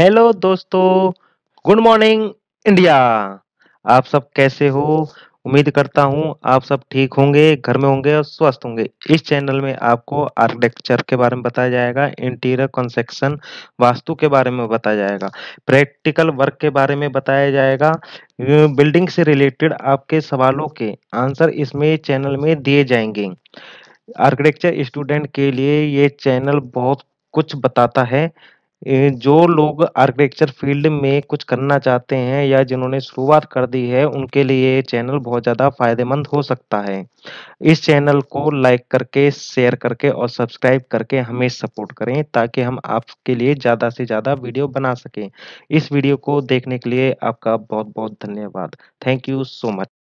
hello दोस्तों good morning India आप सब कैसे हो उम्मीद करता हूँ आप सब ठीक होंगे घर में होंगे और स्वस्थ होंगे इस चैनल में आपको आर्किटेक्चर के बारे में बताया जाएगा इंटीरियर कंस्ट्रक्शन वास्तु के बारे में बताया जाएगा प्रैक्टिकल वर्क के बारे में बताया जाएगा बिल्डिंग से रिलेटेड आपके सवालों के आंसर इसमें चैनल में दिए जाएंगे आर्किटेक्चर स्टूडेंट के लिए ये चैनल बहुत कुछ बताता है जो लोग आर्किटेक्चर फील्ड में कुछ करना चाहते हैं या जिन्होंने शुरुआत कर दी है उनके लिए ये चैनल बहुत ज़्यादा फायदेमंद हो सकता है इस चैनल को लाइक करके शेयर करके और सब्सक्राइब करके हमें सपोर्ट करें ताकि हम आपके लिए ज़्यादा से ज़्यादा वीडियो बना सकें इस वीडियो को देखने के लिए आपका बहुत बहुत धन्यवाद थैंक यू सो मच